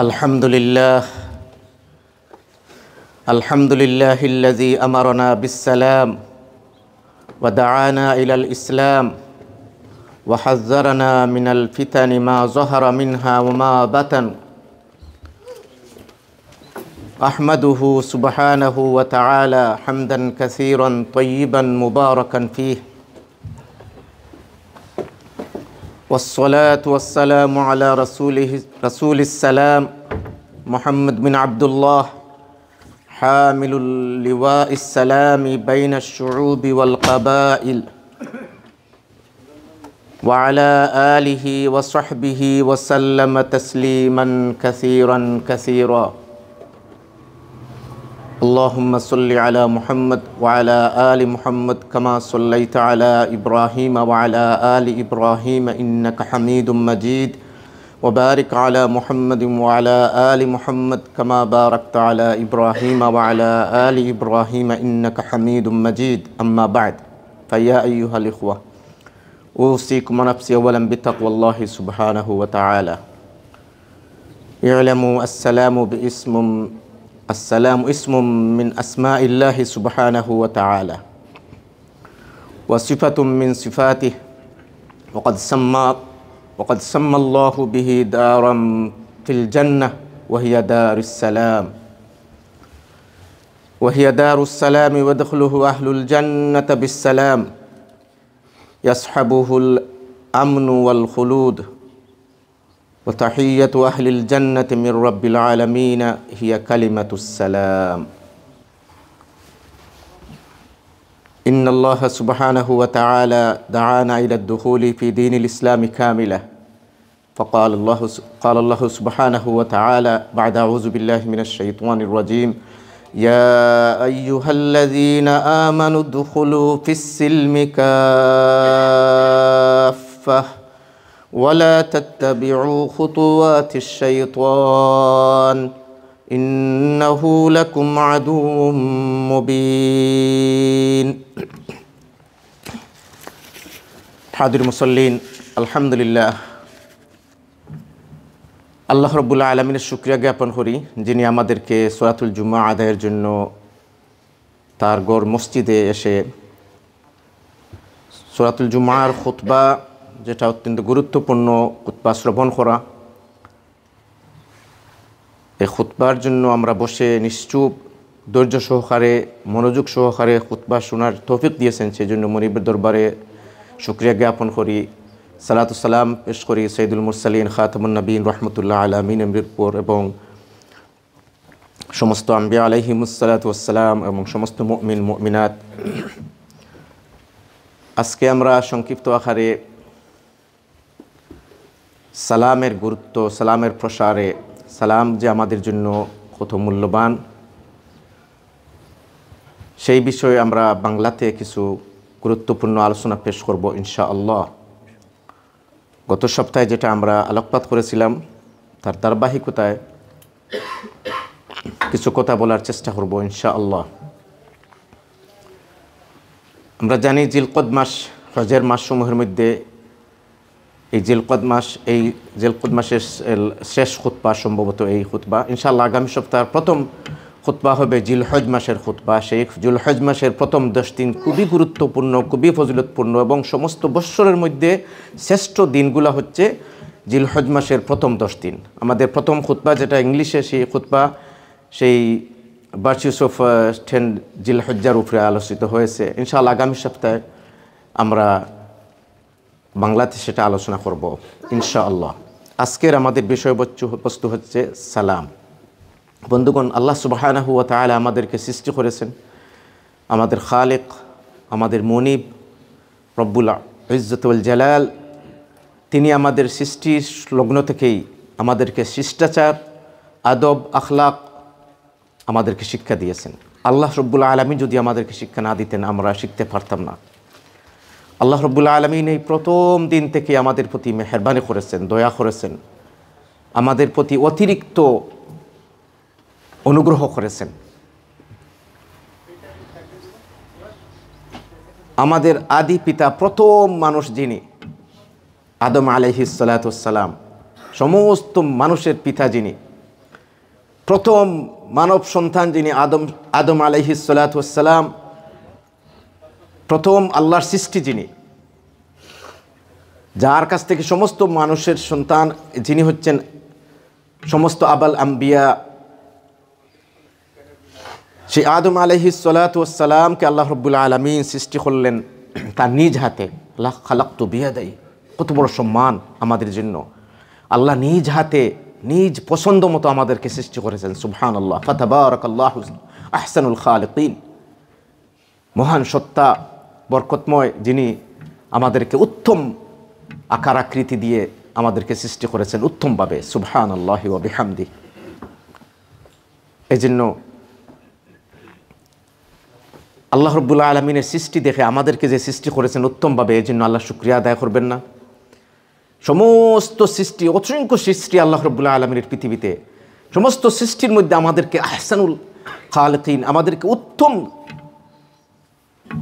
الحمد لله الحمد لله الذي أمرنا بالسلام ودعانا إلى الإسلام وحذرنا من الفتن ما ظهر منها وما بطن أحمده سبحانه وتعالى حمدا كثيرا طيبا مباركا فيه والصلاة والسلام على رسوله رسول السلام محمد بن عبد الله حامل اللواء السلام بين الشعوب والقبائل وعلى آله وصحبه وسلم تسليما كثيرا كثيرا اللهم صل على محمد وعلى آل محمد كما صليت على إبراهيم وعلى آل إبراهيم إنك حميد مجيد وبارك على محمد وعلى آل محمد كما باركت على إبراهيم وعلى آل إبراهيم إنك حميد مجيد أما بعد فيا أيها الإخوة أوصيكم نفسي أولا بتقوى الله سبحانه وتعالى اعلموا السلام باسم السلام اسم من أسماء الله سبحانه وتعالى وصفة من صفاته وقد سمى وقد سمى الله به دارا في الجنة وهي دار السلام وهي دار السلام ودخله أهل الجنة بالسلام يصحبه الأمن والخلود وتحية أهل الجنة من رب العالمين هي كلمة السلام إن الله سبحانه وتعالى دعانا إلى الدخول في دين الإسلام كاملة فقال الله قال الله سبحانه وتعالى بعد أعوذ بالله من الشيطان الرجيم يا أيها الذين آمنوا ادخلوا في السلم كافة ولا تتبعوا خطوات الشيطان انه لكم عدو مبين حاضر المصلين الحمد لله আল্লাহ রব্বুল্লা আলমিনের শুক্রিয়া জ্ঞাপন করি যিনি আমাদেরকে সোয়াতুল জুম্মা আদায়ের জন্য তার গড় মসজিদে এসে সোয়াতুল জুম্মার খুতবা যেটা অত্যন্ত গুরুত্বপূর্ণ খুতবা শ্রবণ করা এই খুতবার জন্য আমরা বসে নিশ্চুপ ধৈর্য সহকারে মনোযোগ সহকারে খুতবা শোনার তৌফিক দিয়েছেন সেই জন্য মনিবের দরবারে শুক্রিয়া জ্ঞাপন করি সালাম পেশ করি সঈদুল মুরসালিন খাতামুন্নবীন রহমতুল্লাহ আলমিন এমরিরপুর এবং সমস্ত আম্বিয়া আলহিমুসালাতাম এবং সমস্ত মুমিন মুমিনাত আজকে আমরা সংক্ষিপ্ত আকারে সালামের গুরুত্ব সালামের প্রসারে সালাম যে আমাদের জন্য কত মূল্যবান সেই বিষয়ে আমরা বাংলাতে কিছু গুরুত্বপূর্ণ আলোচনা পেশ করব ইনশা আল্লাহ গত সপ্তাহে যেটা আমরা আলোকপাত করেছিলাম তার ধারাবাহিকতায় কিছু কথা বলার চেষ্টা করব ইনশা আল্লাহ আমরা জানি জিলকদ মাস রজের মাসসমূহের মধ্যে এই জেলকদ মাস এই জেলকদ মাসের শেষ খুতবা সম্ভবত এই খুতবা ইনশাল্লাহ আগামী সপ্তাহের প্রথম খুতবা হবে জিলহজ মাসের খুতবা সেই জুলহজ মাসের প্রথম দশ দিন খুবই গুরুত্বপূর্ণ খুবই ফজিলতপূর্ণ এবং সমস্ত বৎসরের মধ্যে শ্রেষ্ঠ দিনগুলা হচ্ছে জিলহজ মাসের প্রথম দশ দিন আমাদের প্রথম খুতবা যেটা ইংলিশে সেই খুতবা সেই ভার্চিউস অফ জিল জিলহজ্জার উপরে আলোচিত হয়েছে ইনশাল্লাহ আগামী সপ্তাহে আমরা বাংলাতে সেটা আলোচনা করব ইনশাআল্লাহ আজকের আমাদের বিষয়বস্তু হচ্ছে সালাম বন্ধুগণ আল্লাহ সুবাহানাহুয়া তালা আমাদেরকে সৃষ্টি করেছেন আমাদের খালেক আমাদের মনিব রব্বুলা ইজ্জতুল জালাল তিনি আমাদের সৃষ্টির লগ্ন থেকেই আমাদেরকে শিষ্টাচার আদব আখলাক আমাদেরকে শিক্ষা দিয়েছেন আল্লাহ রব্বুল আলমী যদি আমাদেরকে শিক্ষা না দিতেন আমরা শিখতে পারতাম না আল্লাহ রব্বুল্লা আলমিন এই প্রথম দিন থেকে আমাদের প্রতি মেহরবানি করেছেন দয়া করেছেন আমাদের প্রতি অতিরিক্ত অনুগ্রহ করেছেন আমাদের আদি পিতা প্রথম মানুষ যিনি আদম সালাতাম সমস্ত মানুষের পিতা যিনি প্রথম মানব সন্তান যিনি আদম আদম সালাতাম প্রথম আল্লাহর সৃষ্টি যিনি যার কাছ থেকে সমস্ত মানুষের সন্তান যিনি হচ্ছেন সমস্ত আবাল আম্বিয়া সেই আদম আলহি সালাতামকে আল্লাহ রব্বুল আলমিন সৃষ্টি করলেন তার নিজ হাতে আল্লাহ খালাক তো বিয়া দেয় কত বড় সম্মান আমাদের জন্য আল্লাহ নিজ হাতে নিজ পছন্দ মতো আমাদেরকে সৃষ্টি করেছেন সুবহান আল্লাহ ফতাবার আল্লাহ আহসানুল খালকিন মহান সত্তা বরকতময় যিনি আমাদেরকে উত্তম আকার আকৃতি দিয়ে আমাদেরকে সৃষ্টি করেছেন উত্তমভাবে সুবহান আল্লাহ বিহামদি এই জন্য আল্লাহ রব্বুল্লা আলমিনের সৃষ্টি দেখে আমাদেরকে যে সৃষ্টি করেছেন উত্তমভাবে এই জন্য আল্লাহ শুক্রিয়া আদায় করবেন না সমস্ত সৃষ্টি অসংখ্য সৃষ্টি আল্লাহ রব্বুল্লা আলমিনের পৃথিবীতে সমস্ত সৃষ্টির মধ্যে আমাদেরকে আহসানুল খালকিন আমাদেরকে উত্তম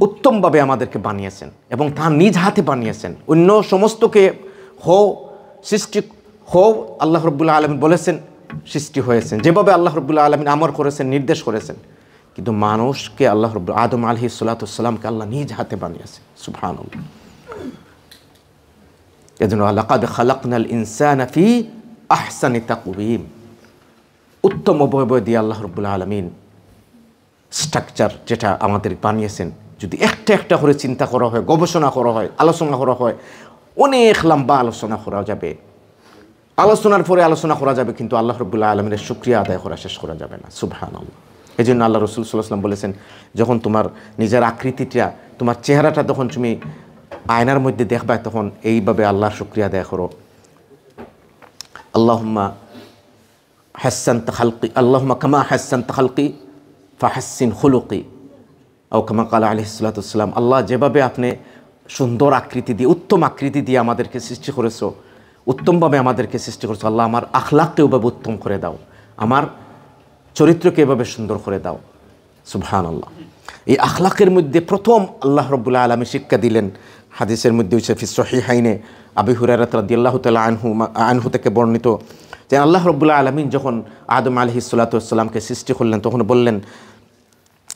উত্তমভাবে আমাদেরকে বানিয়েছেন এবং তা নিজ হাতে বানিয়েছেন অন্য সমস্তকে হো সৃষ্টি হো আল্লাহ রব্বুল্লা আলমিন বলেছেন সৃষ্টি হয়েছেন যেভাবে আল্লাহ রব্বুল্লা আলমিন আমর করেছেন নির্দেশ করেছেন কিন্তু মানুষকে আল্লাহ রব আদম আলহি সাল্লাতামকে আল্লাহ নিজ হাতে বানিয়েছেন সুফান এজন্য আল্লাকাদ খালাকনাল ইনসানফি আহসানি তাকুবিম উত্তম অবয়ব দিয়ে আল্লাহ রবুল্লা আলমিন স্ট্রাকচার যেটা আমাদের বানিয়েছেন যদি একটা একটা করে চিন্তা করা হয় গবেষণা করা হয় আলোচনা করা হয় অনেক লম্বা আলোচনা করা যাবে আলোচনার পরে আলোচনা করা যাবে কিন্তু আল্লাহ রবুল্লাহ আলমের সুক্রিয়া আদায় করা শেষ করা যাবে না সুবহান এই জন্য আল্লাহ রসুল সাল্লাহাম বলেছেন যখন তোমার নিজের আকৃতিটা তোমার চেহারাটা তখন তুমি আয়নার মধ্যে দেখবা তখন এইভাবে আল্লাহর সুক্রিয়া আদায় করো আল্লাহম্মা হাসান তাহালকি আল্লাহম্মা কামা হাসান ফা ফাহাসিন হলুকি আলহ আলহিসাল্লাম আল্লাহ যেভাবে আপনি সুন্দর আকৃতি দিয়ে উত্তম আকৃতি দিয়ে আমাদেরকে সৃষ্টি করেছ উত্তমভাবে আমাদেরকে সৃষ্টি করেছো আল্লাহ আমার আখলাককে ওভাবে উত্তম করে দাও আমার চরিত্রকে এভাবে সুন্দর করে দাও সুবহান আল্লাহ এই আখলাকের মধ্যে প্রথম আল্লাহ রবুল্লাহ আলমে শিক্ষা দিলেন হাদিসের মধ্যে হচ্ছে সহি হাইনে আবি হুরারাত রাদিয়াল্লাহ তাল্লাহ আনহু আনহু থেকে বর্ণিত যে আল্লাহ রবুল্লাহ আলমিন যখন আদম আলহি সৃষ্টি করলেন তখন বললেন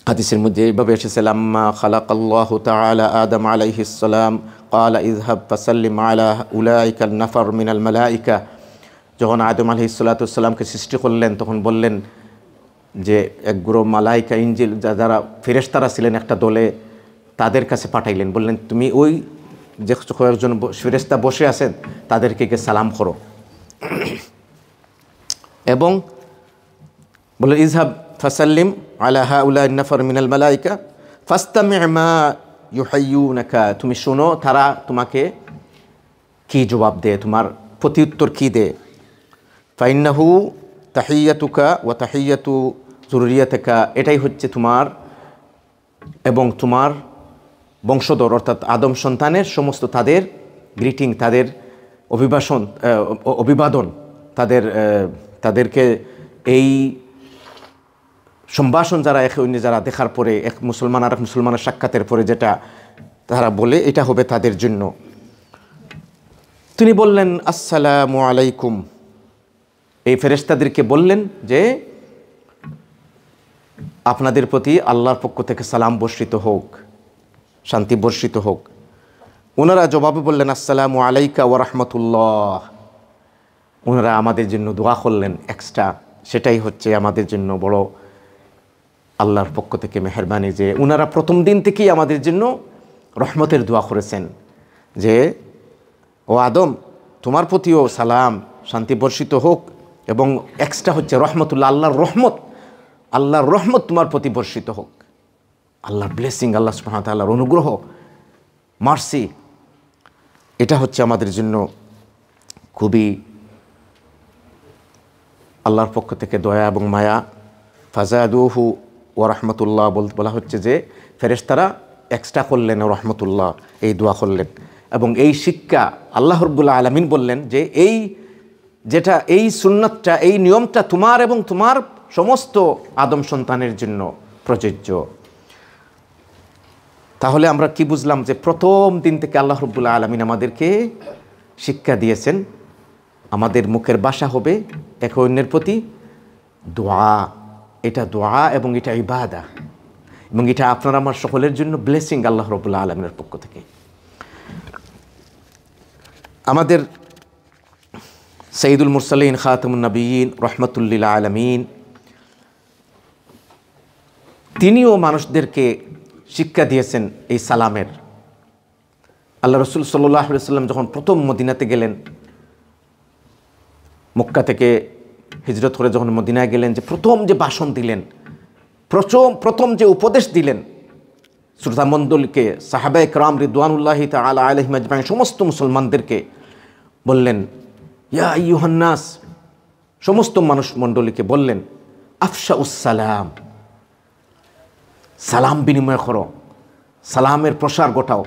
হাদিসের মধ্যে এইভাবে এসেছে মা খালাক আল্লাহ তালা আদম আলাইহিসাল্লাম কালা ইজহাব ফাসাল্লিম আলা উলাইকা নাফার মিনাল মালাইকা যখন আদম আলহিসাল্লাতুসাল্লামকে সৃষ্টি করলেন তখন বললেন যে এক গ্রো মালাইকা ইঞ্জিল যারা ফেরেস্তারা ছিলেন একটা দলে তাদের কাছে পাঠাইলেন বললেন তুমি ওই যে কয়েকজন ফেরেস্তা বসে আছেন তাদেরকে গিয়ে সালাম করো এবং বললেন ইজহাব ফাসাল্লিম আলা হা উল্লাহ ইন্নাফর মিনাল মালাইকা ফাস্তামে মা নাকা তুমি শোনো তারা তোমাকে কি জবাব দেয় তোমার প্রতি উত্তর কী দে ফাইন্নাহু তাহিয়াতুকা ওয়া তাহিয়াতু জরুরিয়াতেকা এটাই হচ্ছে তোমার এবং তোমার বংশধর অর্থাৎ আদম সন্তানের সমস্ত তাদের গ্রিটিং তাদের অভিবাসন অভিবাদন তাদের তাদেরকে এই সম্ভাষণ যারা একে অন্য যারা দেখার পরে এক মুসলমান আর এক মুসলমানের সাক্ষাতের পরে যেটা তারা বলে এটা হবে তাদের জন্য তিনি বললেন আসসালামু আলাইকুম এই ফেরেস্তাদেরকে বললেন যে আপনাদের প্রতি আল্লাহর পক্ষ থেকে সালাম বর্ষিত হোক শান্তি বর্ষিত হোক ওনারা জবাবে বললেন আসসালামু আলাইকা রহমতুল্লাহ ওনারা আমাদের জন্য দোয়া করলেন এক্সট্রা সেটাই হচ্ছে আমাদের জন্য বড় আল্লাহর পক্ষ থেকে মেহরবানি যে ওনারা প্রথম দিন থেকেই আমাদের জন্য রহমতের দোয়া করেছেন যে ও আদম তোমার প্রতিও সালাম শান্তি বর্ষিত হোক এবং এক্সট্রা হচ্ছে রহমতুল্লাহ আল্লাহর রহমত আল্লাহর রহমত তোমার প্রতি বর্ষিত হোক আল্লাহর ব্লেসিং আল্লাহ আল্লাহর অনুগ্রহ মার্সি এটা হচ্ছে আমাদের জন্য খুবই আল্লাহর পক্ষ থেকে দয়া এবং মায়া ফাজাদুহু ও রহমতুল্লাহ বলা হচ্ছে যে ফেরেশতারা এক্সট্রা করলেন রহমতুল্লাহ এই দোয়া করলেন এবং এই শিক্ষা আল্লাহ রব্বুল্লা আলমিন বললেন যে এই যেটা এই সুন্নতটা এই নিয়মটা তোমার এবং তোমার সমস্ত আদম সন্তানের জন্য প্রযোজ্য তাহলে আমরা কি বুঝলাম যে প্রথম দিন থেকে আল্লাহ রব্বুল্লা আলমিন আমাদেরকে শিক্ষা দিয়েছেন আমাদের মুখের বাসা হবে এক অন্যের প্রতি দোয়া এটা দোয়া এবং এটা ইবাদা এবং এটা আপনার আমার সকলের জন্য ব্লেসিং আল্লাহ রবুল্লা আলমের পক্ষ থেকে আমাদের সঈদুল মুরসালিন খাতামুন্নবীন রহমতুল্লিল আলমিন তিনিও মানুষদেরকে শিক্ষা দিয়েছেন এই সালামের আল্লাহ রসুল সাল্লাহ সাল্লাম যখন প্রথম মদিনাতে গেলেন মক্কা থেকে হিজরত করে যখন মদিনায় গেলেন যে প্রথম যে ভাষণ দিলেন প্রথম প্রথম যে উপদেশ দিলেন শ্রোতামণ্ডলকে সাহাবা ইকরাম রিদওয়ানুল্লাহি তালা আলহিম আজমাইন সমস্ত মুসলমানদেরকে বললেন ইয়া ইউহান্নাস সমস্ত মানুষ মণ্ডলীকে বললেন আফসা উসালাম সালাম বিনিময় করো সালামের প্রসার ঘটাও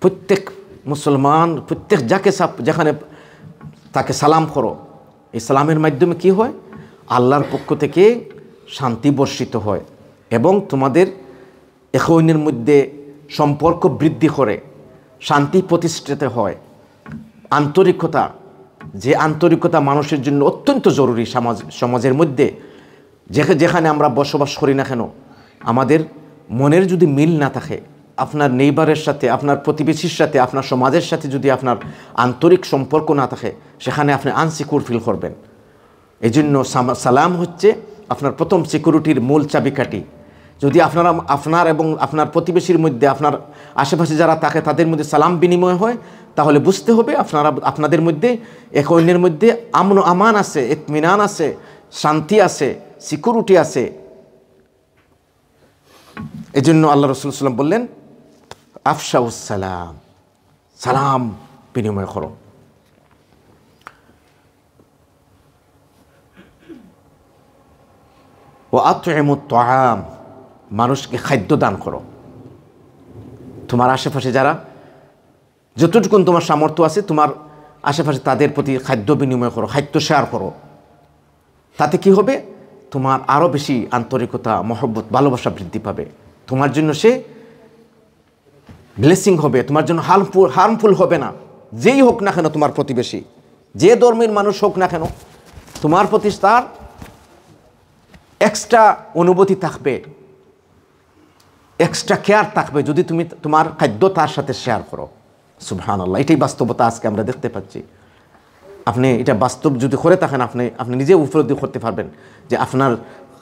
প্রত্যেক মুসলমান প্রত্যেক যাকে যেখানে তাকে সালাম করো ইসলামের মাধ্যমে কি হয় আল্লাহর পক্ষ থেকে শান্তি বর্ষিত হয় এবং তোমাদের এখনের মধ্যে সম্পর্ক বৃদ্ধি করে শান্তি প্রতিষ্ঠিত হয় আন্তরিকতা যে আন্তরিকতা মানুষের জন্য অত্যন্ত জরুরি সমাজ সমাজের মধ্যে যেখানে আমরা বসবাস করি না কেন আমাদের মনের যদি মিল না থাকে আপনার নেইবারের সাথে আপনার প্রতিবেশীর সাথে আপনার সমাজের সাথে যদি আপনার আন্তরিক সম্পর্ক না থাকে সেখানে আপনি আনসিকিউর ফিল করবেন এই জন্য সালাম হচ্ছে আপনার প্রথম সিকিউরিটির মূল চাবিকাঠি যদি আপনারা আপনার এবং আপনার প্রতিবেশীর মধ্যে আপনার আশেপাশে যারা থাকে তাদের মধ্যে সালাম বিনিময় হয় তাহলে বুঝতে হবে আপনারা আপনাদের মধ্যে এক অন্যের মধ্যে আমন আমান আছে ইতমিনান আছে শান্তি আছে সিকিউরিটি আছে এজন্য আল্লাহ রসুল সাল্লাম বললেন আফসাউসালাম সালাম বিনিময় করো ও আত্মুত তহাম মানুষকে খাদ্য দান করো তোমার আশেপাশে যারা যতটুকু তোমার সামর্থ্য আছে তোমার আশেপাশে তাদের প্রতি খাদ্য বিনিময় করো খাদ্য শেয়ার করো তাতে কি হবে তোমার আরও বেশি আন্তরিকতা মহব্বত ভালোবাসা বৃদ্ধি পাবে তোমার জন্য সে ব্লেসিং হবে তোমার জন্য হার্মফুল হার্মফুল হবে না যেই হোক না কেন তোমার প্রতিবেশী যে ধর্মের মানুষ হোক না কেন তোমার প্রতি তার এক্সট্রা অনুভূতি থাকবে এক্সট্রা কেয়ার থাকবে যদি তুমি তোমার খাদ্য তার সাথে শেয়ার করো সুবহান আল্লাহ এটাই বাস্তবতা আজকে আমরা দেখতে পাচ্ছি আপনি এটা বাস্তব যদি করে থাকেন আপনি আপনি নিজে উপলব্ধি করতে পারবেন যে আপনার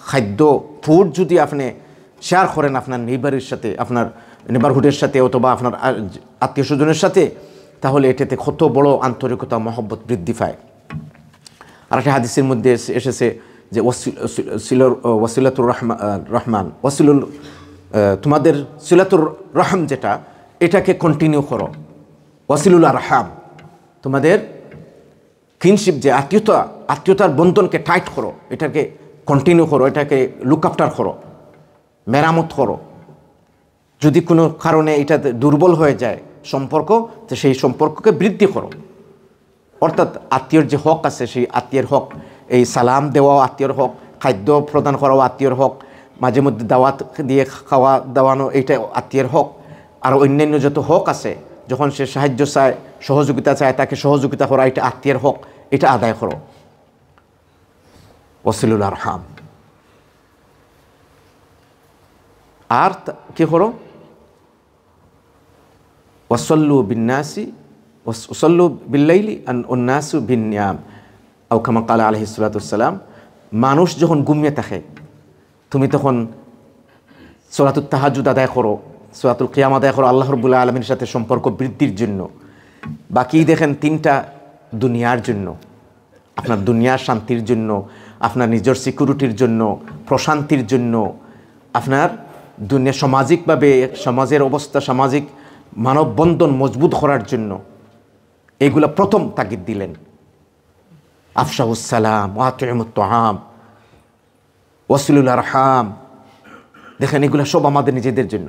খাদ্য ফুড যদি আপনি শেয়ার করেন আপনার নেইবারের সাথে আপনার নেবারহুডের মানে সাথে অথবা আপনার আত্মীয় স্বজনের সাথে তাহলে এটাতে কত বড় আন্তরিকতা মহব্বত বৃদ্ধি পায় আর একটা হাদিসের মধ্যে এসেছে যে ওসিল ওয়াসিলাতুর রহমান রহমান ওয়াসিলুল তোমাদের সিলাতুর রহম যেটা এটাকে কন্টিনিউ করো ওয়াসিলুল রহাম তোমাদের কিনশিপ যে আত্মীয়তা আত্মীয়তার বন্ধনকে টাইট করো এটাকে কন্টিনিউ করো এটাকে লুক আফটার করো মেরামত করো যদি কোনো কারণে এটা দুর্বল হয়ে যায় সম্পর্ক তো সেই সম্পর্ককে বৃদ্ধি করো অর্থাৎ আত্মীয়র যে হক আছে সেই আত্মীয়ের হক এই সালাম দেওয়া আত্মীয়র হক খাদ্য প্রদান করাও আত্মীয়র হক মাঝে মধ্যে দাওয়াত দিয়ে খাওয়া দাওয়ানো এইটা আত্মীয়ের হক আর অন্যান্য যত হক আছে যখন সে সাহায্য চায় সহযোগিতা চায় তাকে সহযোগিতা করা এটা আত্মীয়ের হক এটা আদায় করো ওসিলুল আর হাম আর কি করো ওয়াসল্লু বিন্যাসি ওসল্লু বিল্লাইলি উন্নাসু বিনিয়াম আউ খামা কালা আলহি সালাতাম মানুষ যখন ঘুমিয়ে থাকে তুমি তখন সোলাতুল তাহাজুদ আদায় করো সোলাতুল কিয়াম আদায় করো আল্লাহ রবুল্লা আলমীর সাথে সম্পর্ক বৃদ্ধির জন্য বাকি দেখেন তিনটা দুনিয়ার জন্য আপনার দুনিয়ার শান্তির জন্য আপনার নিজের সিকিউরিটির জন্য প্রশান্তির জন্য আপনার দুনিয়া সামাজিকভাবে সমাজের অবস্থা সামাজিক মানববন্ধন মজবুত করার জন্য এগুলা প্রথম তাগিদ দিলেন আফসাউসালাম ওয়াতহাম ওয়াসুল রহাম দেখেন এগুলো সব আমাদের নিজেদের জন্য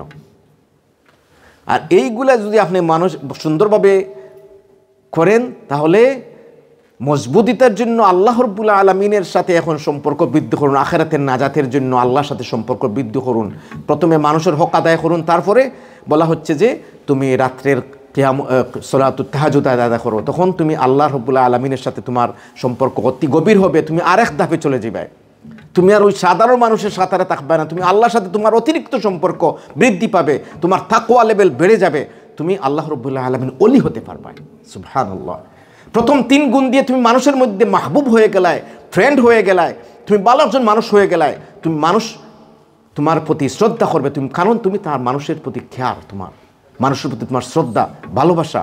আর এইগুলা যদি আপনি মানুষ সুন্দরভাবে করেন তাহলে মজবুতিতার জন্য আল্লাহ রব্বুল্লা আলমিনের সাথে এখন সম্পর্ক বৃদ্ধি করুন আখেরাতের নাজাতের জন্য আল্লাহর সাথে সম্পর্ক বৃদ্ধি করুন প্রথমে মানুষের হক আদায় করুন তারপরে বলা হচ্ছে যে তুমি রাত্রের কেয়াম সলাতু তাহাজুদ আদায় করো তখন তুমি আল্লাহ রব্বুল্লাহ আলমিনের সাথে তোমার সম্পর্ক অতি গভীর হবে তুমি আরেক ধাপে চলে যাবে তুমি আর ওই সাধারণ মানুষের সাঁতারে থাকবে না তুমি আল্লাহর সাথে তোমার অতিরিক্ত সম্পর্ক বৃদ্ধি পাবে তোমার থাকোয়া লেভেল বেড়ে যাবে তুমি আল্লাহ রব্বুল্লাহ আলমিন অলি হতে পারবে সুবহান আল্লাহ প্রথম তিন গুণ দিয়ে তুমি মানুষের মধ্যে মাহবুব হয়ে গেলায় ফ্রেন্ড হয়ে গেলায় তুমি ভালো একজন মানুষ হয়ে গেলায় তুমি মানুষ তোমার প্রতি শ্রদ্ধা করবে তুমি কারণ তুমি তার মানুষের প্রতি খেয়াল তোমার মানুষের প্রতি তোমার শ্রদ্ধা ভালোবাসা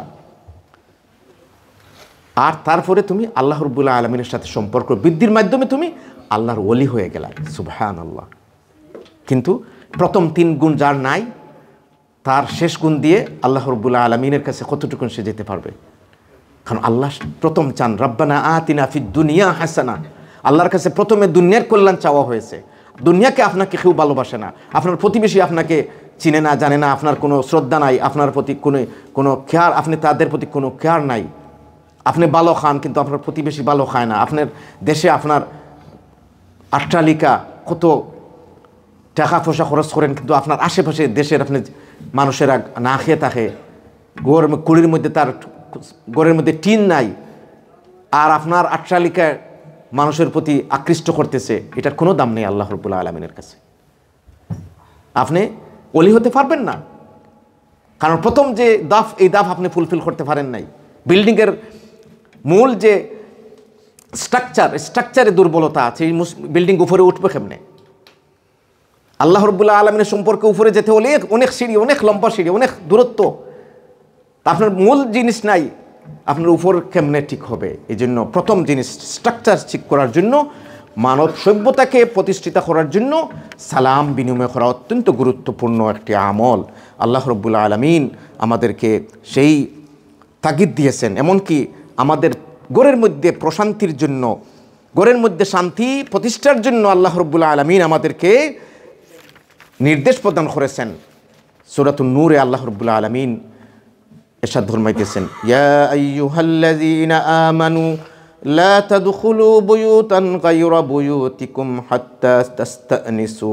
আর তারপরে তুমি আল্লাহ রবুল্লা আলমিনের সাথে সম্পর্ক বৃদ্ধির মাধ্যমে তুমি আল্লাহর ওলি হয়ে গেলা সুবহান আল্লাহ কিন্তু প্রথম তিন গুণ যার নাই তার শেষ গুণ দিয়ে আল্লাহ রবুল্লাহ আলমিনের কাছে কতটুকুন সে যেতে পারবে কারণ আল্লাহ প্রথম চান রব্বানা আতিনা ফি দুনিয়া হাসানা আল্লাহর কাছে প্রথমে দুনিয়ার কল্যাণ চাওয়া হয়েছে দুনিয়াকে আপনাকে কেউ ভালোবাসে না আপনার প্রতিবেশী আপনাকে চিনে না জানে না আপনার কোনো শ্রদ্ধা নাই আপনার প্রতি কোনো কোনো খেয়ার আপনি তাদের প্রতি কোনো খেয়ার নাই আপনি ভালো খান কিন্তু আপনার প্রতিবেশী ভালো খায় না আপনার দেশে আপনার আট্টালিকা কত টাকা পয়সা খরচ করেন কিন্তু আপনার আশেপাশে দেশের আপনি মানুষেরা না খেয়ে থাকে গোয়ার কুড়ির মধ্যে তার গড়ের মধ্যে টিন নাই আর আপনার আট্রালিকা মানুষের প্রতি আকৃষ্ট করতেছে এটার কোনো দাম নেই আল্লাহ রবুল্লা আলমিনের কাছে আপনি অলি হতে পারবেন না কারণ প্রথম যে দাফ এই দাফ আপনি ফুলফিল করতে পারেন নাই বিল্ডিংয়ের মূল যে স্ট্রাকচার স্ট্রাকচারে দুর্বলতা আছে এই বিল্ডিং উপরে উঠবে কেমনে আল্লাহ রবুল্লা আলমিনের সম্পর্কে উপরে যেতে হলে অনেক সিঁড়ি অনেক লম্বা সিঁড়ি অনেক দূরত্ব আপনার মূল জিনিস নাই আপনার উপর কেমনে ঠিক হবে এই জন্য প্রথম জিনিস স্ট্রাকচার ঠিক করার জন্য মানব সভ্যতাকে প্রতিষ্ঠিত করার জন্য সালাম বিনিময় করা অত্যন্ত গুরুত্বপূর্ণ একটি আমল আল্লাহ রব্বুল আলমিন আমাদেরকে সেই তাগিদ দিয়েছেন এমনকি আমাদের গোড়ের মধ্যে প্রশান্তির জন্য গোড়ের মধ্যে শান্তি প্রতিষ্ঠার জন্য আল্লাহ রব্বুল্লা আলমিন আমাদেরকে নির্দেশ প্রদান করেছেন সুরাতুন নূরে আল্লাহ রব্বুল্লা আলমিন এরশাদ ধর্মাইতেছেন ইয়া আইয়ুহাল্লাযীনা আমানু লা তাদখুলু বুয়ুতান গায়রা বুয়ুতিকুম হাত্তা তাস্তানিসু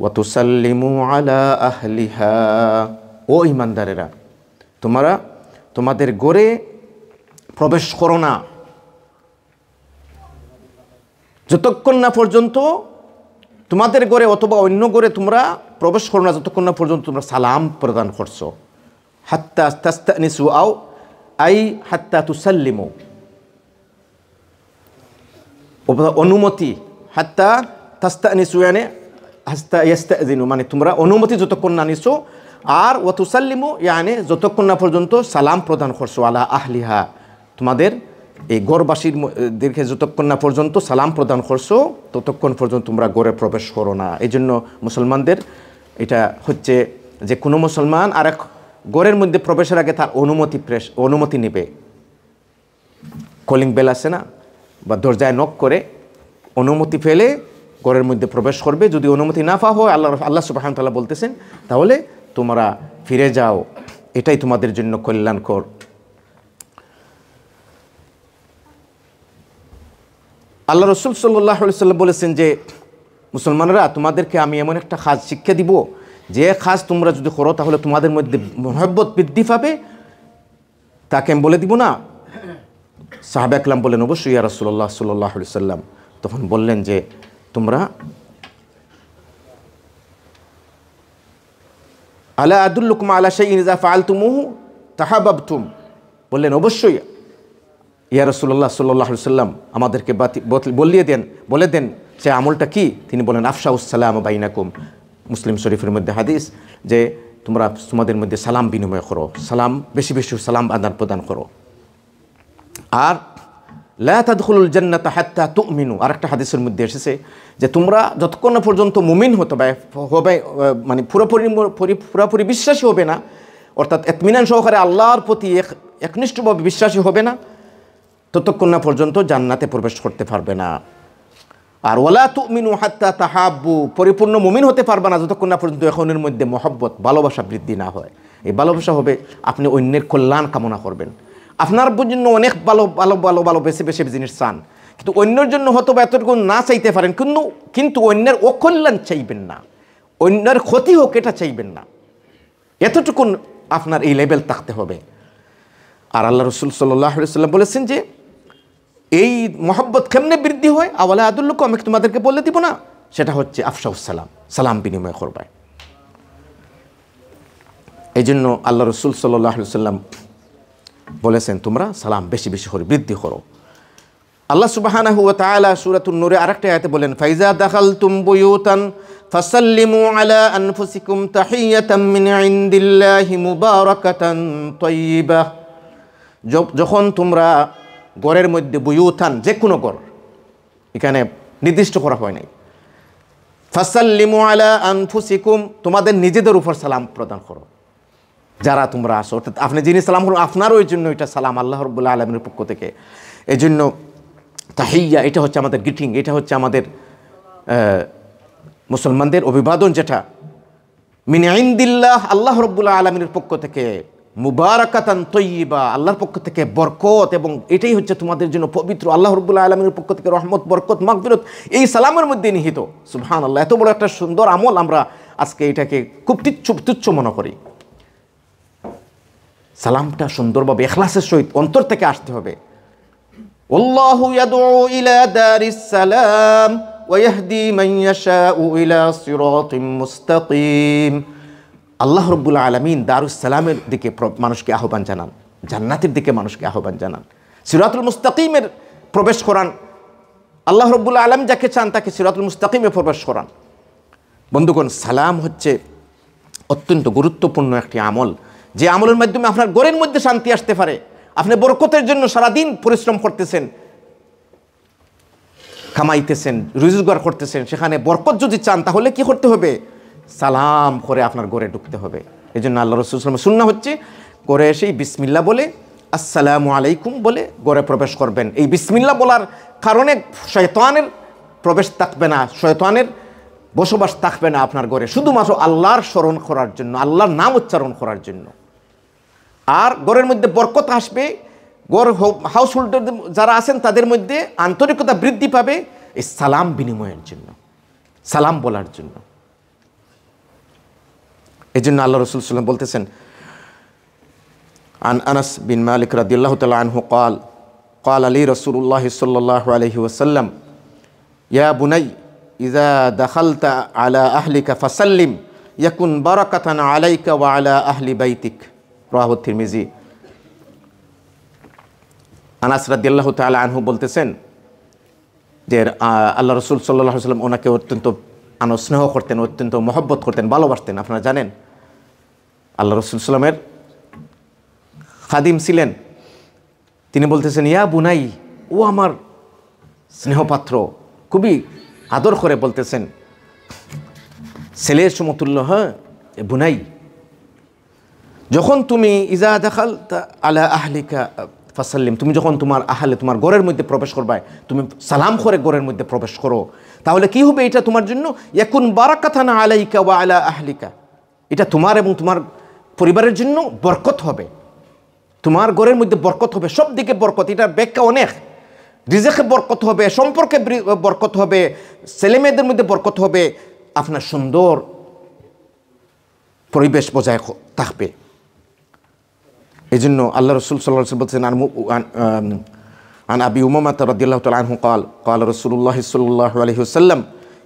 ওয়া তুসাল্লিমু আলা আহলিহা ও ইমানদারেরা তোমরা তোমাদের গড়ে প্রবেশ করো না যতক্ষণ না পর্যন্ত তোমাদের গড়ে অথবা অন্য গড়ে তোমরা প্রবেশ করো না যতক্ষণ না পর্যন্ত তোমরা সালাম প্রদান করছো হাত্তা তাস্তা নিসু আও আই হাত্তা তুসাল্লিমু অনুমতি হাত্তা তাস্তা নিছো এনে হাস্তা ইয়াস্তাজিনু মানে তোমরা অনুমতি যতক্ষণ না নিছো আর ওয়াতুসাল্লিমু ইয়ানে যতক্ষণ না পর্যন্ত সালাম প্রদান করছো আলা আহলিহা তোমাদের এই গড়বাসীর দীর্ঘে যতক্ষণ না পর্যন্ত সালাম প্রদান করছো ততক্ষণ পর্যন্ত তোমরা গড়ে প্রবেশ করো না এই জন্য মুসলমানদের এটা হচ্ছে যে কোনো মুসলমান আর এক গড়ের মধ্যে প্রবেশের আগে তার অনুমতি প্রেস অনুমতি নেবে কলিং বেল আসে না বা দরজায় নক করে অনুমতি ফেলে ঘরের মধ্যে প্রবেশ করবে যদি অনুমতি না পাওয়া হয় আল্লাহ আল্লাহ সুবাহান তাল্লাহ বলতেছেন তাহলে তোমরা ফিরে যাও এটাই তোমাদের জন্য কল্যাণকর আল্লাহ রসুল সাল্লাহ সাল্লাম বলেছেন যে মুসলমানরা তোমাদেরকে আমি এমন একটা কাজ শিক্ষা দিব যে খাস তোমরা যদি করো তাহলে তোমাদের মধ্যে মহব্বত বৃদ্ধি পাবে তাকে আমি বলে দিব না সাহাবে আকলাম বললেন অবশ্যই ইয়া রাসুল্লাহ সাল্লাহ সাল্লাম তখন বললেন যে তোমরা আলা আদুল্লুকুম আলা শাই ইনজা ফালতুমুহু তুম বললেন অবশ্যই ইয়া রসুল্লাহ সাল্লাহ সাল্লাম আমাদেরকে বলিয়ে দেন বলে দেন সে আমলটা কি তিনি বলেন আফসাউসালাম বাইনাকুম মুসলিম শরীফের মধ্যে হাদিস যে তোমরা তোমাদের মধ্যে সালাম বিনিময় করো সালাম বেশি বেশি সালাম আদান প্রদান করো আর লায়াতাদুল জন্নাত হাত্তা মিনু আর একটা হাদিসের মধ্যে এসেছে যে তোমরা যতক্ষণ পর্যন্ত মুমিন হতে হবে মানে পুরোপুরি পুরোপুরি বিশ্বাসী হবে না অর্থাৎ এতমিনান সহকারে আল্লাহর প্রতি এক একনিষ্ঠভাবে বিশ্বাসী হবে না ততক্ষণ না পর্যন্ত জান্নাতে প্রবেশ করতে পারবে না আর ওলা তু মিনু হাত্তা তাহাবু পরিপূর্ণ মুমিন হতে পারবে না যতক্ষণ না পর্যন্ত এখনের মধ্যে মহব্বত ভালোবাসা বৃদ্ধি না হয় এই ভালোবাসা হবে আপনি অন্যের কল্যাণ কামনা করবেন আপনার জন্য অনেক ভালো ভালো ভালো ভালো বেশি বেশি জিনিস চান কিন্তু অন্যের জন্য হয়তো বা এতটুকু না চাইতে পারেন কিন্তু কিন্তু অন্যের অকল্যাণ চাইবেন না অন্যের ক্ষতি হোক এটা চাইবেন না এতটুকুন আপনার এই লেভেল থাকতে হবে আর আল্লাহ রসুল সাল্লাহ সাল্লাম বলেছেন যে এই মহব্বত কেমনে বৃদ্ধি হয় আওয়ালা আদুল্লুকু আমি তোমাদেরকে বলে দিব না সেটা হচ্ছে আফসাউসালাম সালাম বিনিময় করবায় এই জন্য আল্লাহ রসুল সাল্লাহ সাল্লাম বলেছেন তোমরা সালাম বেশি বেশি করে বৃদ্ধি করো আল্লাহ সুবাহানা হুয়া তালা সুরাতুন নূরে আরেকটা আয়াতে বলেন ফাইজা দাখাল তুম বুয়ুতান ফাসাল্লিমু আলা আনফুসিকুম তাহিয়াতাম মিন ইনদিল্লাহি মুবারাকাতান যখন তোমরা গড়ের মধ্যে বুয়ুথান যে কোনো গড় এখানে নির্দিষ্ট করা হয় নাই ফাসাল্লিমু আলা আনফুসিকুম তোমাদের নিজেদের উপর সালাম প্রদান করো যারা তোমরা আসো অর্থাৎ আপনি যিনি সালাম করুন আপনার ওই জন্য এটা সালাম আল্লাহ রবুল্লা আলমের পক্ষ থেকে এই জন্য তাহিয়া এটা হচ্ছে আমাদের গ্রিটিং এটা হচ্ছে আমাদের মুসলমানদের অভিবাদন যেটা মিনাইন্দিল্লাহ আল্লাহ রব্বুল্লা আলমিনের পক্ষ থেকে মুবারকাতান তৈবা আল্লাহর পক্ষ থেকে বরকত এবং এটাই হচ্ছে তোমাদের জন্য পবিত্র আল্লাহ রবুল্লাহ আলমীর পক্ষ থেকে রহমত বরকত মাকবিরত এই সালামের মধ্যে নিহিত সুহান আল্লাহ এত বড় একটা সুন্দর আমল আমরা আজকে এটাকে খুব তুচ্ছ তুচ্ছ মনে করি সালামটা সুন্দরভাবে এখলাসের সহিত অন্তর থেকে আসতে হবে ওল্লাহু সালাম আল্লাহ রব্বুল্লা আলমিন দারুসালামের দিকে মানুষকে আহ্বান জানান জান্নাতের দিকে মানুষকে আহ্বান জানান সিরাতুল মুস্তাকিমের প্রবেশ করান আল্লাহ রব্বুল্লা আলম যাকে চান তাকে সিরাতুল মুস্তাকিমে প্রবেশ করান বন্ধুগণ সালাম হচ্ছে অত্যন্ত গুরুত্বপূর্ণ একটি আমল যে আমলের মাধ্যমে আপনার গোরের মধ্যে শান্তি আসতে পারে আপনি বরকতের জন্য সারাদিন পরিশ্রম করতেছেন কামাইতেছেন রুজগার করতেছেন সেখানে বরকত যদি চান তাহলে কি করতে হবে সালাম করে আপনার গড়ে ঢুকতে হবে এই জন্য আল্লাহ রসুলামের শূন্য হচ্ছে ঘরে এসেই বিসমিল্লা বলে আসসালামু আলাইকুম বলে ঘরে প্রবেশ করবেন এই বিসমিল্লা বলার কারণে শয়তানের প্রবেশ থাকবে না শয়তানের বসবাস থাকবে না আপনার ঘরে শুধুমাত্র আল্লাহর স্মরণ করার জন্য আল্লাহর নাম উচ্চারণ করার জন্য আর ঘরের মধ্যে বরকত আসবে গড় হাউস হোল্ডার যারা আছেন তাদের মধ্যে আন্তরিকতা বৃদ্ধি পাবে এই সালাম বিনিময়ের জন্য সালাম বলার জন্য এই জন্য আল্লাহ রসুল সাল্লাম বলতেছেন আন আনাস বিন মালিক রাদিল্লাহ তাল আনহু কাল কাল আলী রসুল্লাহ সাল্লাহ আলহি ওসাল্লাম ইয়া বুনাই ইজা দাখালতা আলা আহলিকা ফাসাল্লিম ইয়াকুন বারাকাতান আলাইকা ওয়া আলা আহলি বাইতিক রাহতির মিজি আনাস রাদিল্লাহ তাল আনহু বলতেছেন যে আল্লাহ রসুল সাল্লাহ সাল্লাম ওনাকে অত্যন্ত আনো স্নেহ করতেন অত্যন্ত মহব্বত করতেন ভালোবাসতেন আপনারা জানেন আল্লাহ রসুল সাল্লামের খাদিম ছিলেন তিনি বলতেছেন ইয়া বুনাই ও আমার স্নেহপাত্র খুবই আদর করে বলতেছেন ছেলের সমতুল্য হ্যাঁ এ বুনাই যখন তুমি ইজা দেখাল আল্লাহ আহলিকা ফাসাল্লিম তুমি যখন তোমার আহালে তোমার গড়ের মধ্যে প্রবেশ করবে তুমি সালাম করে গড়ের মধ্যে প্রবেশ করো তাহলে কি হবে এটা তোমার জন্য এখন বারাকাথানা আলাইকা ওয়া আলা আহলিকা এটা তোমার এবং তোমার পরিবারের জন্য বরকত হবে তোমার ঘরের মধ্যে বরকত হবে সব দিকে বরকত এটার ব্যাখ্যা অনেক রিজেকে বরকত হবে সম্পর্কে বরকত হবে ছেলেমেয়েদের মধ্যে বরকত হবে আপনার সুন্দর পরিবেশ বজায় থাকবে এই জন্য আল্লাহ রসুল সাল্লা বলছেন আর عن أبي أمامة رضي الله تعالى عنه قال قال رسول الله صلى الله عليه وسلم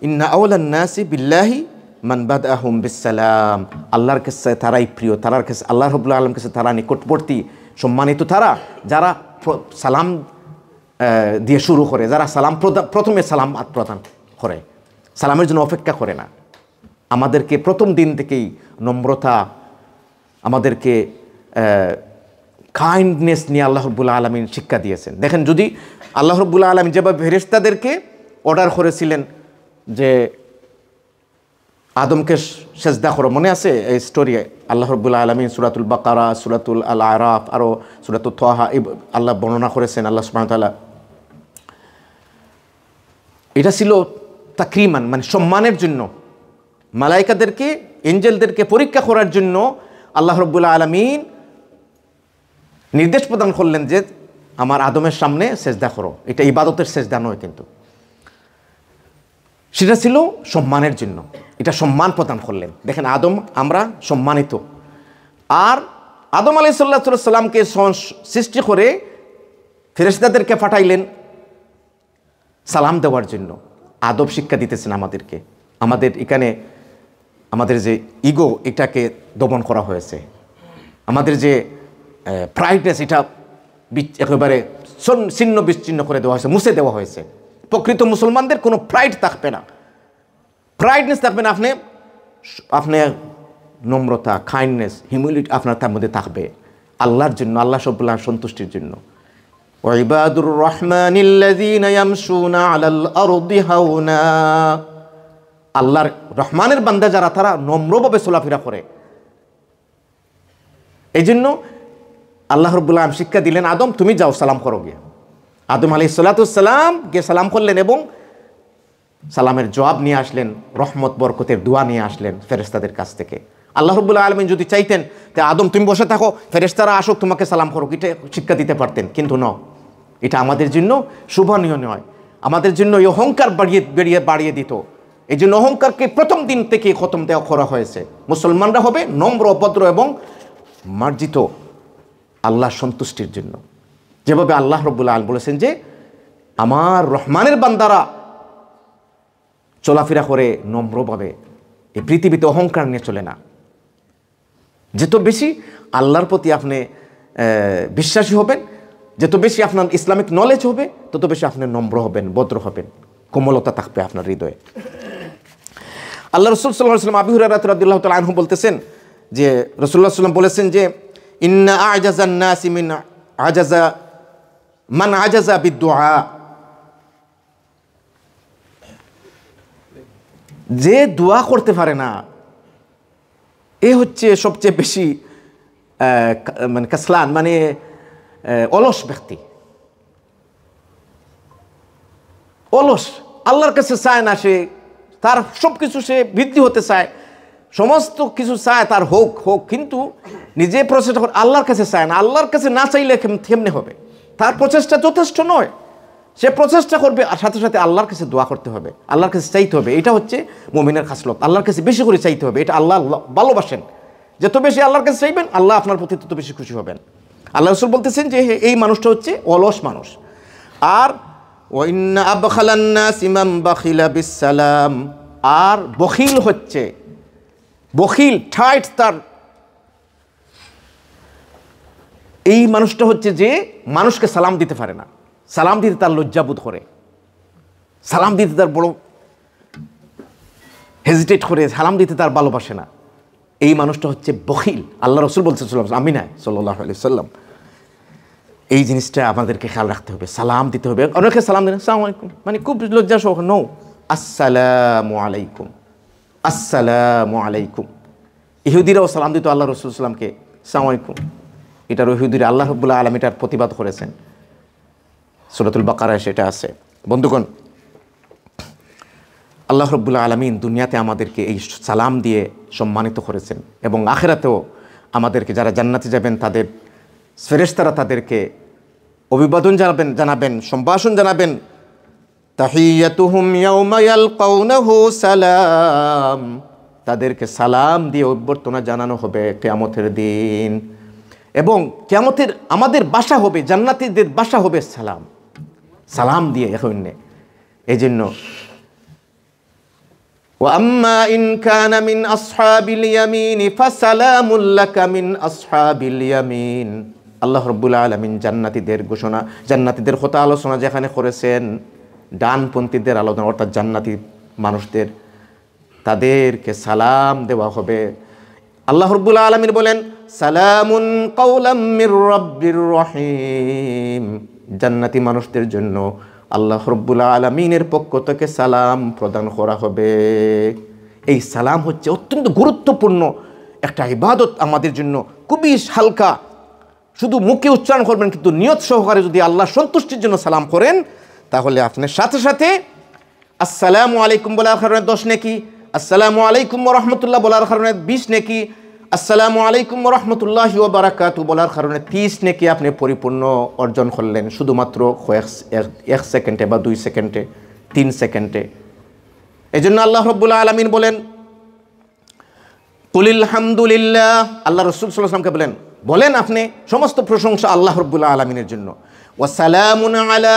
إن أولى الناس بالله মান বাদাহুম বিসালাম আল্লাহর কাছে তারাই প্রিয় তারার কাছে আল্লাহ রবুল্লা আলম কাছে তারা নিকটবর্তী সম্মানিত তারা যারা সালাম দিয়ে শুরু করে যারা সালাম প্রথমে সালাম প্রদান করে সালামের জন্য অপেক্ষা করে না আমাদেরকে প্রথম দিন থেকেই নম্রতা আমাদেরকে কাইন্ডনেস নিয়ে আল্লাহ রব্বুল আলমিন শিক্ষা দিয়েছেন দেখেন যদি আল্লাহ রব্বুল্লা আলমিন যেভাবে ফেরিস্তাদেরকে অর্ডার করেছিলেন যে আদমকে সেজদা করো মনে আছে এই স্টোরি আল্লাহ রব্বুল্লা আলমিন সুরাতুল বাকারা সুরাতুল আল আরাফ আরও সুরাতুল তোহা আল্লাহ বর্ণনা করেছেন আল্লাহ সুমাতালা এটা ছিল তাকরিমান মানে সম্মানের জন্য মালাইকাদেরকে এঞ্জেলদেরকে পরীক্ষা করার জন্য আল্লাহ রব্বুল্লা আলমিন নির্দেশ প্রদান করলেন যে আমার আদমের সামনে সেজদা করো এটা ইবাদতের সেজদা নয় কিন্তু সেটা ছিল সম্মানের জন্য এটা সম্মান প্রদান করলেন দেখেন আদম আমরা সম্মানিত আর আদম আলি সাল্লাহসাল্লামকে সৃষ্টি করে ফেরেস্তাদেরকে ফাটাইলেন সালাম দেওয়ার জন্য আদব শিক্ষা দিতেছেন আমাদেরকে আমাদের এখানে আমাদের যে ইগো এটাকে দমন করা হয়েছে আমাদের যে ব্রাইটনেস এটা একেবারে ছিন্ন বিচ্ছিন্ন করে দেওয়া হয়েছে মুছে দেওয়া হয়েছে প্রকৃত মুসলমানদের কোনো প্রাইড থাকবে না প্রাইডনেস থাকবে না আপনি আপনার নম্রতা কাইন্ডনেস হিউমিলিটি আপনার তার মধ্যে থাকবে আল্লাহর জন্য আল্লাহ সবুল্লাহ সন্তুষ্টির জন্য ওইবাদুর হাওনা আল্লাহর রহমানের বান্দা যারা তারা নম্রভাবে চলাফেরা করে এই জন্য আল্লাহ রবুল্লাহ শিক্ষা দিলেন আদম তুমি যাও সালাম করো গিয়ে আদম আলি সাল্লাতুসাল্লাম গিয়ে সালাম করলেন এবং সালামের জবাব নিয়ে আসলেন রহমত বরকতের দোয়া নিয়ে আসলেন ফেরেস্তাদের কাছ থেকে আল্লাহ রবুল্লা আলমিন যদি চাইতেন তে আদম তুমি বসে থাকো ফেরেস্তারা আসুক তোমাকে সালাম করুক এটা শিক্ষা দিতে পারতেন কিন্তু ন এটা আমাদের জন্য শুভনীয় নয় আমাদের জন্য এই অহংকার বাড়িয়ে বেরিয়ে বাড়িয়ে দিত এই জন্য অহংকারকে প্রথম দিন থেকে খতম দেওয়া করা হয়েছে মুসলমানরা হবে নম্র অভদ্র এবং মার্জিত আল্লাহ সন্তুষ্টির জন্য যেভাবে আল্লাহ রব্বুল আল বলেছেন যে আমার রহমানের বান্দারা চলাফেরা করে নম্রভাবে এই পৃথিবীতে অহংকার নিয়ে চলে না যত বেশি আল্লাহর প্রতি আপনি বিশ্বাসী হবেন যত বেশি আপনার ইসলামিক নলেজ হবে তত বেশি আপনি নম্র হবেন ভদ্র হবেন কোমলতা থাকবে আপনার হৃদয়ে আল্লাহ রসুল সাল্লাহ সাল্লাম আবিহুর রাতুল্লাহ তাল বলতেছেন যে রসুল্লাহ সাল্লাম বলেছেন যে ইন্না আজাজান্নাসি মিন আজাজা মান আজাজা বিদ্যুহা যে দোয়া করতে পারে না এ হচ্ছে সবচেয়ে বেশি মানে কাসলান মানে অলস ব্যক্তি অলস আল্লাহর কাছে চায় না সে তার সব কিছু সে বৃদ্ধি হতে চায় সমস্ত কিছু চায় তার হোক হোক কিন্তু নিজে প্রচেষ্টা করে আল্লাহর কাছে চায় না আল্লাহর কাছে না চাইলে থেমনে হবে তার প্রচেষ্টা যথেষ্ট নয় সে প্রচেষ্টা করবে আর সাথে সাথে আল্লাহর কাছে দোয়া করতে হবে আল্লাহর কাছে চাইতে হবে এটা হচ্ছে মোমিনের খাসলত আল্লাহর কাছে বেশি করে চাইতে হবে এটা আল্লাহ ভালোবাসেন যত বেশি আল্লাহর কাছে চাইবেন আল্লাহ আপনার প্রতি তত বেশি খুশি হবেন আল্লাহ রসুল বলতেছেন যে এই মানুষটা হচ্ছে অলস মানুষ আর আর বখিল হচ্ছে বখিল ঠাইট তার এই মানুষটা হচ্ছে যে মানুষকে সালাম দিতে পারে না সালাম দিতে তার লজ্জাবোধ করে সালাম দিতে তার বড় হেজিটেট করে সালাম দিতে তার ভালোবাসে না এই মানুষটা হচ্ছে বখিল আল্লাহ রসুল বলছে আমি না সাল্লাহ আলি সাল্লাম এই জিনিসটা আমাদেরকে খেয়াল রাখতে হবে সালাম দিতে হবে অনেকে সালাম দিন সালাম আলাইকুম মানে খুব লজ্জা সহ নৌ আসসালামু আলাইকুম আসসালামু আলাইকুম ইহুদিরাও সালাম দিত আল্লাহ রসুল সাল্লামকে সালামাইকুম এটা রহিউদ্দিন আল্লাহ হবুল্লাহ আলম এটার প্রতিবাদ করেছেন সুরতুল বাকারায় সেটা আছে বন্ধুগণ আল্লাহ রব্বুল্লা আলমিন দুনিয়াতে আমাদেরকে এই সালাম দিয়ে সম্মানিত করেছেন এবং আখেরাতেও আমাদেরকে যারা জান্নাতে যাবেন তাদের ফেরেশতারা তাদেরকে অভিবাদন জানাবেন জানাবেন সম্ভাষণ জানাবেন তাহিয়াতুহুম ইয়াউমায়াল কৌনাহু সালাম তাদেরকে সালাম দিয়ে অভ্যর্থনা জানানো হবে কেয়ামতের দিন এবং কেয়ামতের আমাদের বাসা হবে জান্নাতিদের বাসা হবে সালাম সালাম দিয়ে এখন এই জন্য ওয়াম্মা إن كان من أصحاب اليمين فسلام لك من أصحاب আল্লাহ রব্বুল আলমিন জান্নাতিদের ঘোষণা জান্নাতিদের কথা আলোচনা যেখানে করেছেন ডানপন্থীদের আলোচনা অর্থাৎ জান্নাতি মানুষদের তাদেরকে সালাম দেওয়া হবে আল্লাহ রব্বুল আলমীর বলেন সালামুন কৌলাম্মির রব্বির রহিম জান্নাতি মানুষদের জন্য আল্লাহ রব্বুল আলমিনের পক্ষ থেকে সালাম প্রদান করা হবে এই সালাম হচ্ছে অত্যন্ত গুরুত্বপূর্ণ একটা ইবাদত আমাদের জন্য খুবই হালকা শুধু মুখে উচ্চারণ করবেন কিন্তু নিয়ত সহকারে যদি আল্লাহ সন্তুষ্টির জন্য সালাম করেন তাহলে আপনার সাথে সাথে আসসালামু আলাইকুম বলার কারণে দশ নেকি আসসালামু আলাইকুম রহমতুল্লাহ বলার কারণে বিশ নেকি আসসালামু আলাইকুম রহমতুল্লাহ বারাকাতু বলার কারণে তিরিশ নেকি আপনি পরিপূর্ণ অর্জন করলেন শুধুমাত্র এক সেকেন্ডে বা দুই সেকেন্ডে তিন সেকেন্ডে এই জন্য আল্লাহ রব্বুল্লা আলমিন বলেন কুলিল হামদুলিল্লাহ আল্লাহ রসুল সাল্লাহামকে বলেন বলেন আপনি সমস্ত প্রশংসা আল্লাহ রব্বুল্লা আলমিনের জন্য ওয়াসালাম আলা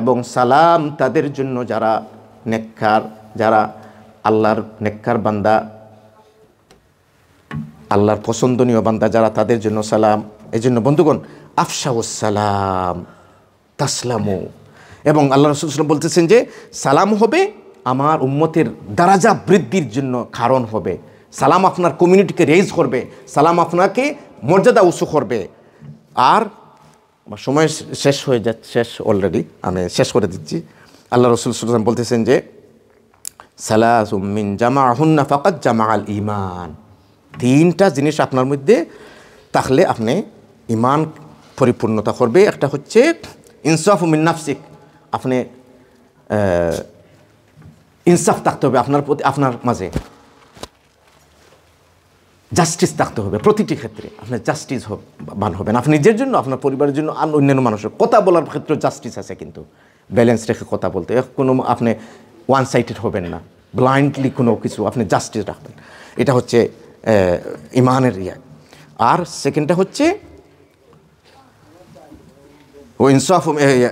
এবং সালাম তাদের জন্য যারা নেককার যারা আল্লাহর নেককার বান্দা আল্লাহর পছন্দনীয় বান্দা যারা তাদের জন্য সালাম এই জন্য বন্ধুগণ আফসাউসালাম তাসলামু এবং আল্লাহ রসুল বলতেছেন যে সালাম হবে আমার উম্মতের দারাজা বৃদ্ধির জন্য কারণ হবে সালাম আপনার কমিউনিটিকে রেজ করবে সালাম আপনাকে মর্যাদা উঁচু করবে আর সময় শেষ হয়ে যাচ্ছে শেষ অলরেডি আমি শেষ করে দিচ্ছি আল্লাহ রসুল সুলতান বলতেছেন যে সালাহমিন জামা আহুন্না ফাকাত জামা আল ইমান তিনটা জিনিস আপনার মধ্যে তাহলে আপনি ইমান পরিপূর্ণতা করবে একটা হচ্ছে ইনসাফ মিন্নাফসিক আপনি ইনসাফ থাকতে হবে আপনার প্রতি আপনার মাঝে জাস্টিস থাকতে হবে প্রতিটি ক্ষেত্রে আপনার জাস্টিস মান হবেন আপনি নিজের জন্য আপনার পরিবারের জন্য আর অন্যান্য মানুষের কথা বলার ক্ষেত্রে জাস্টিস আছে কিন্তু ব্যালেন্স রেখে কথা বলতে কোনো আপনি ওয়ান সাইডেড হবেন না ব্লাইন্ডলি কোনো কিছু আপনি জাস্টিস রাখবেন এটা হচ্ছে ইমানের ইয়ে আর সেকেন্ডটা হচ্ছে ও ইনসাফ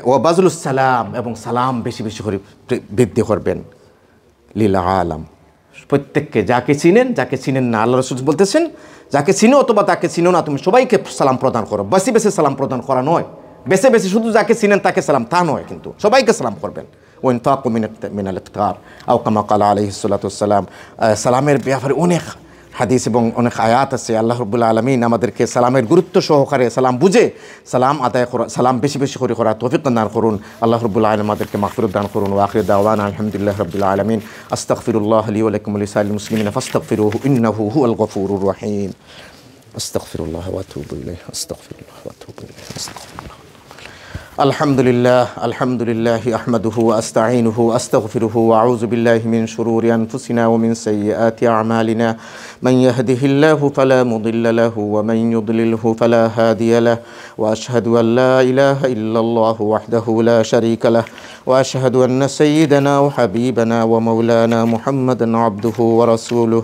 ও বাজুল সালাম এবং সালাম বেশি বেশি করে বৃদ্ধি করবেন লীলা আলম প্রত্যেককে যাকে চিনেন যাকে চিনেন না আল্লাহ রসুল বলতেছেন যাকে চিনো অথবা তাকে চিনো না তুমি সবাইকে সালাম প্রদান করো বেশি বেশি সালাম প্রদান করা নয় বেশি বেশি শুধু যাকে চিনেন তাকে সালাম তা নয় কিন্তু সবাইকে সালাম করবেন ওইন তাকু মিনাল ইফতার আও কালা আলহিসাল্লাম সালামের ব্যাপারে অনেক হাদিস এবং অনেক আয়াত আছে আল্লাহ রবুল্লা আলমিন আমাদেরকে সালামের গুরুত্ব সহকারে সালাম বুঝে সালাম আদায় করা সালাম বেশি বেশি করে করা তৌফিক দান করুন আল্লাহ রবুল্লা আলম আমাদেরকে মাহফিরুদ দান করুন ওয়াকির দাওয়ান আলহামদুলিল্লাহ রবুল্লা আলমিন আস্তাকফিরুল্লাহ আলী আলাইকুম আলী সাল মুসলিমিন ফাস্তাকফিরুহ ইন্নাহু হু আল গফুরুর রহিম আস্তাকফিরুল্লাহ ওয়াতুবুল্লাহ আস্তাকফিরুল্লাহ ওয়াতুবুল্লাহ আস্তাকফিরুল্লাহ الحمد لله الحمد لله أحمده وأستعينه وأستغفره وأعوذ بالله من شرور أنفسنا ومن سيئات أعمالنا من يهده الله فلا مضل له ومن يضلله فلا هادي له وأشهد أن لا إله إلا الله وحده لا شريك له وأشهد أن سيدنا وحبيبنا ومولانا محمدا عبده ورسوله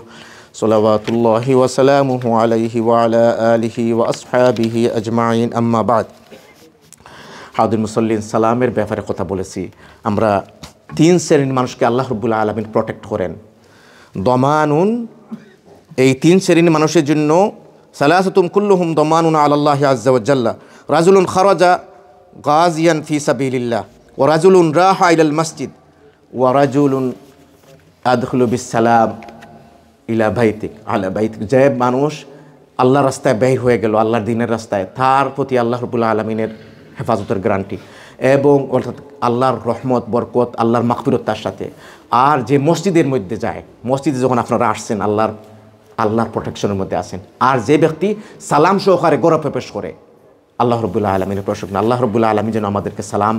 صلوات الله وسلامه عليه وعلى آله وأصحابه أجمعين أما بعد হাউদুল মুসল্লিন সালামের ব্যাপারে কথা বলেছি আমরা তিন শ্রেণীর মানুষকে আল্লাহ রবুল্লা আলমিন প্রোটেক্ট করেন দমানুন এই তিন শ্রেণীর মানুষের জন্য সালাহতুম কুল্লুহুম দমানুন আল্লাহ আজ্জাল্লা রাজুলুন খরজা গাজিয়ান ফি সাবিল্লাহ ও রাজুলুন রাহ মসজিদ ও রাজুলুন আদখলু ইলা ভাইতিক আলা ভাইতিক যে মানুষ আল্লাহ রাস্তায় ব্যয় হয়ে গেল আল্লাহর দিনের রাস্তায় তার প্রতি আল্লাহ রবুল্লা আলমিনের হেফাজতের গ্যারান্টি এবং অর্থাৎ আল্লাহর রহমত বরকত আল্লাহর মাকফিরত তার সাথে আর যে মসজিদের মধ্যে যায় মসজিদে যখন আপনারা আসছেন আল্লাহর আল্লাহর প্রোটেকশনের মধ্যে আসেন আর যে ব্যক্তি সালাম সহকারে গৌরব প্রবেশ করে আল্লাহ রবুল্লা আলমিনের প্রসঙ্গ আল্লাহ রবুল্লা আলমী যেন আমাদেরকে সালাম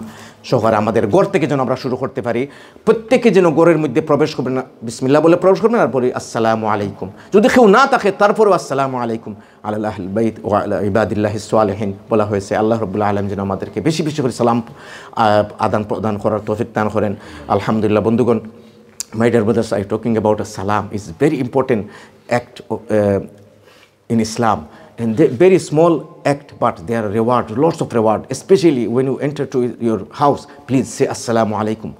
শহর আমাদের গড় থেকে যেন আমরা শুরু করতে পারি প্রত্যেকে যেন গড়ের মধ্যে প্রবেশ করবেন না বিসমিল্লা বলে প্রবেশ করবেন আর বলি আসসালামু আলাইকুম যদি কেউ না থাকে তারপরেও আসসালামু আলাইকুম আল্লাহ বাইদ ও ইবাদিল্লাহ আলহিন বলা হয়েছে আল্লাহ রবুল্লা আলম যেন আমাদেরকে বেশি বেশি করে সালাম আদান প্রদান করার তফিক দান করেন আলহামদুলিল্লাহ বন্ধুগণ my dear brothers I talking about a সালাম is very important act in Islam and they, very small act but there are reward lots of reward especially when you enter to your house please say assalamu alaikum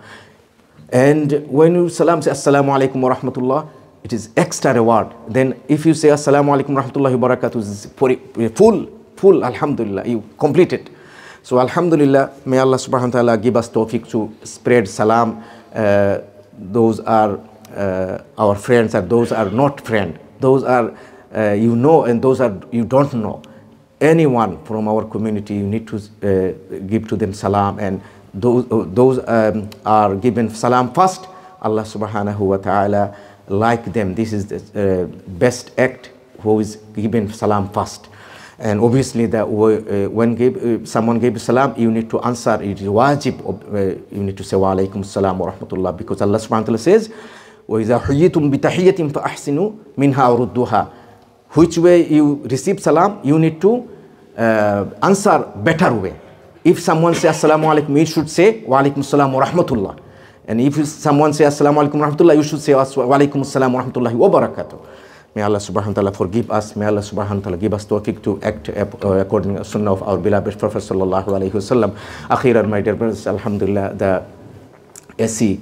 and when you salam say assalamu alaikum wa rahmatullah it is extra reward then if you say assalamu alaikum rahmatullahi wa barakatuh full full alhamdulillah you complete it so alhamdulillah may allah subhanahu wa ta'ala give us tawfiq to spread salam uh, those are uh, our friends and those are not friend those are uh, you know and those are you don't know. Anyone from our community, you need to uh, give to them salam and those, uh, those um, are given salam first. Allah subhanahu wa ta'ala like them. This is the uh, best act who is given salam first. And obviously, that uh, when give, uh, someone gives salam, you need to answer. It is wajib. Uh, you need to say wa alaikum salam wa rahmatullah because Allah subhanahu wa ta'ala says, وَإِذَا حُيِّتُم بِتَحِيَّةٍ فَأَحْسِنُوا مِنْهَا وَرُدُّهَا which way you receive salam, you need to uh, answer better way. If someone says Assalamu alaikum, you should say Wa alaikum salam wa rahmatullah. And if someone says Assalamu alaikum wa rahmatullah, you should say Wa alaikum salam wa rahmatullah wa barakatuh. May Allah subhanahu wa ta'ala forgive us. May Allah subhanahu wa ta'ala give us tawfiq to act uh, according to the sunnah of our beloved Prophet sallallahu alayhi wa sallam. Akhirar, my dear brothers, alhamdulillah, the AC,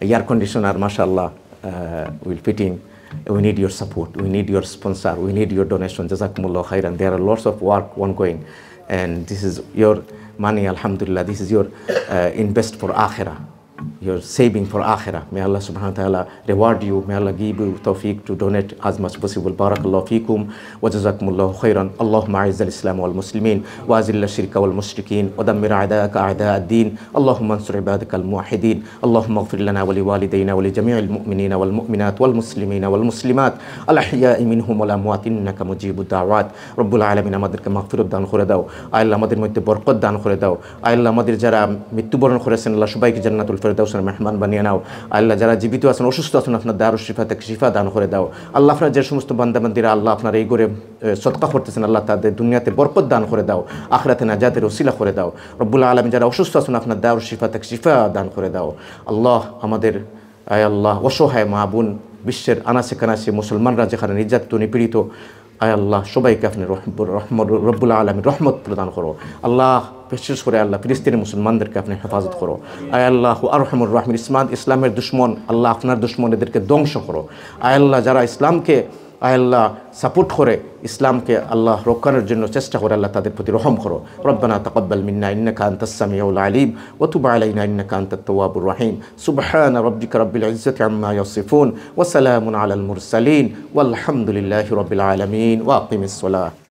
air conditioner, mashallah, uh, will fit in. we need your support, we need your sponsor, we need your donation. Jazakumullah khairan. There are lots of work ongoing, and this is your money, alhamdulillah. This is your uh, invest for akhirah your saving for akhirah. May Allah subhanahu wa ta'ala reward you. May Allah give you tawfiq to donate as much possible. Barakallahu fikum wa jazakumullahu khairan. Allahumma aizz al-islam wal muslimin wa azil shirka wal mushrikin wa dammir a'da'aka a'da' ad-din. Allahumma ansur ibadaka al-muwahidin. Allahumma wa اغفر wa li ولجميع al-Mu'minin والمسلمين والمسلمات الأحياء منهم والأموات إنك مجيب الدعوات رب العالمين আমাদেরকে মাগফিরত দান করে দাও আল্লাহ আমাদের মধ্যে বরকত দান করে দাও আল্লাহ আমাদের যারা মৃত্যুবরণ করেছেন আল্লাহ সবাইকে জান্নাতুল ফেরদাউসের মেহমান বানিয়ে নাও আল্লাহ যারা জীবিত আছেন অসুস্থ আছেন আপনার দারু শিফা তাকে শিফা দান করে দাও আল্লাহ আপনার যে সমস্ত বান্দাবান্দিরা আল্লাহ আপনার এই করে সৎকা করতেছেন আল্লাহ তাদের দুনিয়াতে বরকত দান করে দাও আখরাতে যাদের ওসিলা করে দাও রব্বুল আলম যারা অসুস্থ আছেন আপনার দারু শিফা তাকে শিফা দান করে দাও আল্লাহ আমাদের আয় আল্লাহ অসহায় মাহবুন বিশ্বের আনাসে কানাসে মুসলমানরা যেখানে নির্যাতিত নিপীড়িত আয় আল্লাহ সবাইকে আপনি রব্বুল আলমী রহমত প্রদান করো আল্লাহ বিশেষ করে আল্লাহ ফিলিস্তিনি মুসলমানদেরকে আপনি হেফাজত করো আয় আল্লাহ আরহামুর রহমান ইসলাম ইসলামের দুশ্মন আল্লাহ আপনার দুশ্মন এদেরকে ধ্বংস করো আয় আল্লাহ যারা ইসলামকে আল্লাহ সাপোর্ট করে ইসলামকে আল্লাহ রক্ষার জন্য চেষ্টা করে আল্লাহ তাদের প্রতি রহম করো রব্বানা তাকাব্বাল মিন্না ইন্নাকা আনতাস সামিউল আলীম ওয়া তুব আলাইনা ইন্নাকা আনতাত তাওয়াবুর রহিম সুবহান রাব্বিকা রাব্বিল ইজ্জাতি আম্মা ইয়াসিফুন ওয়া সালামুন আলাল মুরসালিন ওয়াল হামদুলিল্লাহি রাব্বিল আলামিন ওয়া আকিমিস সালাহ